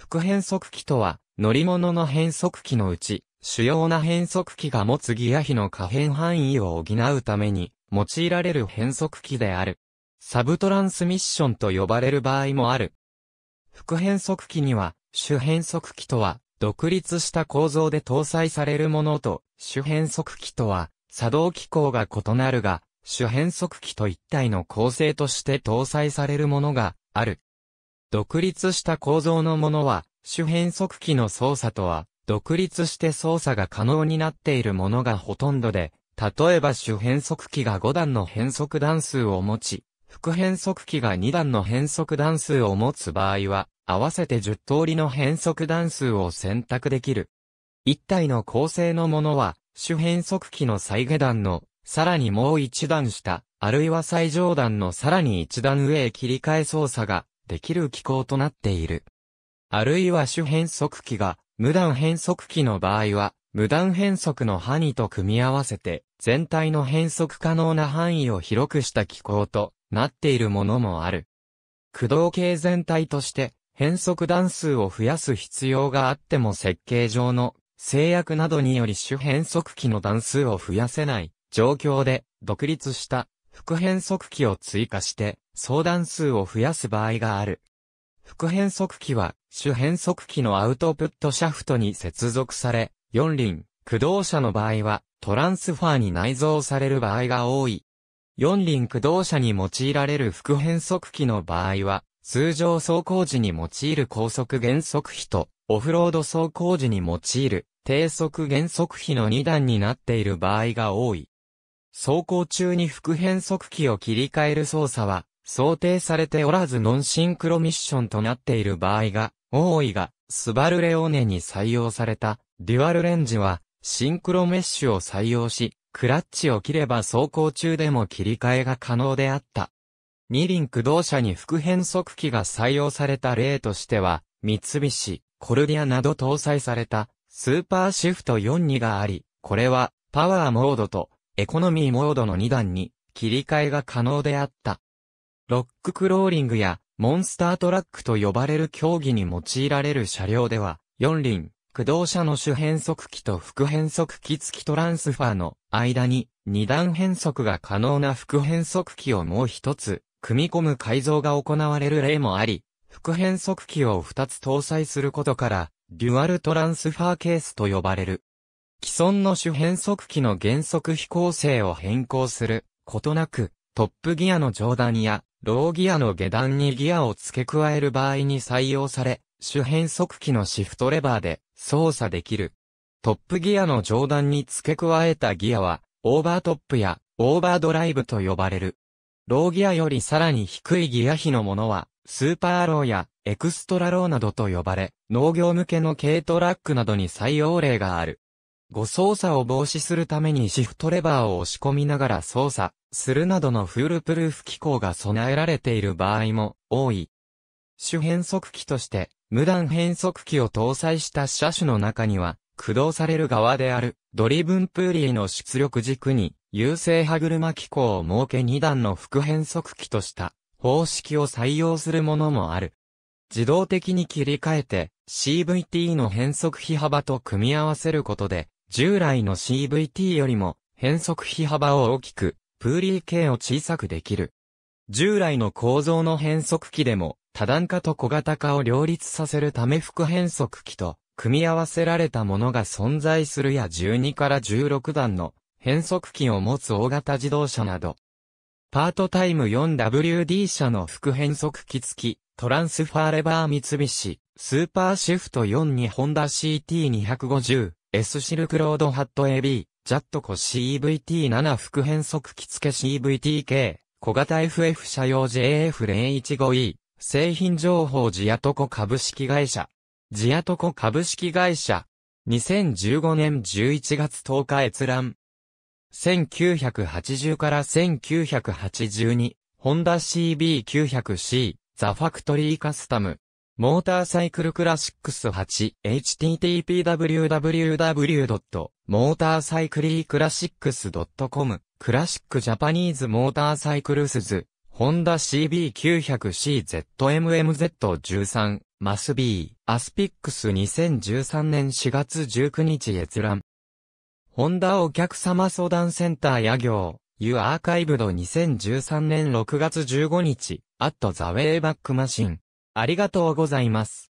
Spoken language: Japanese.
副変速機とは、乗り物の変速機のうち、主要な変速機が持つギア比の可変範囲を補うために、用いられる変速機である。サブトランスミッションと呼ばれる場合もある。副変速機には、主変速機とは、独立した構造で搭載されるものと、主変速機とは、作動機構が異なるが、主変速機と一体の構成として搭載されるものがある。独立した構造のものは、主変速機の操作とは、独立して操作が可能になっているものがほとんどで、例えば主変速機が5段の変速段数を持ち、副変速機が2段の変速段数を持つ場合は、合わせて10通りの変速段数を選択できる。1体の構成のものは、主変速機の再下段の、さらにもう1段下、あるいは最上段のさらに1段上へ切り替え操作ができる機構となっている。あるいは主変速器が、無断変速器の場合は、無断変速の範囲と組み合わせて、全体の変速可能な範囲を広くした機構となっているものもある。駆動系全体として、変速段数を増やす必要があっても設計上の制約などにより主変速器の段数を増やせない状況で独立した副変速器を追加して相談数を増やす場合がある。副変速機は、主変速機のアウトプットシャフトに接続され、四輪、駆動車の場合は、トランスファーに内蔵される場合が多い。四輪駆動車に用いられる副変速機の場合は、通常走行時に用いる高速減速比と、オフロード走行時に用いる低速減速比の2段になっている場合が多い。走行中に副変速機を切り替える操作は、想定されておらずノンシンクロミッションとなっている場合が多いが、スバルレオーネに採用されたデュアルレンジはシンクロメッシュを採用し、クラッチを切れば走行中でも切り替えが可能であった。二輪駆動車に副変速機が採用された例としては、三菱、コルディアなど搭載されたスーパーシフト42があり、これはパワーモードとエコノミーモードの2段に切り替えが可能であった。ロッククローリングやモンスタートラックと呼ばれる競技に用いられる車両では、4輪、駆動車の主変速機と副変速機付きトランスファーの間に、二段変速が可能な副変速機をもう一つ、組み込む改造が行われる例もあり、副変速機を二つ搭載することから、デュアルトランスファーケースと呼ばれる。既存の主変速機の原則飛行性を変更することなく、トップギアの上段やローギアの下段にギアを付け加える場合に採用され、主変速機のシフトレバーで操作できる。トップギアの上段に付け加えたギアは、オーバートップやオーバードライブと呼ばれる。ローギアよりさらに低いギア比のものは、スーパーローやエクストラローなどと呼ばれ、農業向けの軽トラックなどに採用例がある。誤操作を防止するためにシフトレバーを押し込みながら操作するなどのフールプルーフ機構が備えられている場合も多い。主変速機として無段変速機を搭載した車種の中には駆動される側であるドリブンプーリーの出力軸に優勢歯車機構を設け2段の副変速機とした方式を採用するものもある。自動的に切り替えて CVT の変速比幅と組み合わせることで従来の CVT よりも変速比幅を大きく、プーリー系を小さくできる。従来の構造の変速機でも、多段化と小型化を両立させるため副変速機と組み合わせられたものが存在するや12から16段の変速機を持つ大型自動車など。パートタイム 4WD 車の副変速機付き、トランスファーレバー三菱、スーパーシフト4にホンダ CT250、S シルクロードハット AB、ジャットコ CVT7 副変速機付け CVTK、小型 FF 車用 JF015E、製品情報ジアトコ株式会社。ジアトコ株式会社。2015年11月10日閲覧。1980から1982、ホンダ CB900C、ザ・ファクトリーカスタム。モーターサイクルクラシックス 8http://www.motorcycleclassics.com クラシックジャパニーズモーターサイクルスズホンダ CB900CZMMZ13 マス B アスピックス2013年4月19日閲覧ホンダお客様相談センター夜行ユ o u a r c h i v 2013年6月15日アットザウェイバックマシンありがとうございます。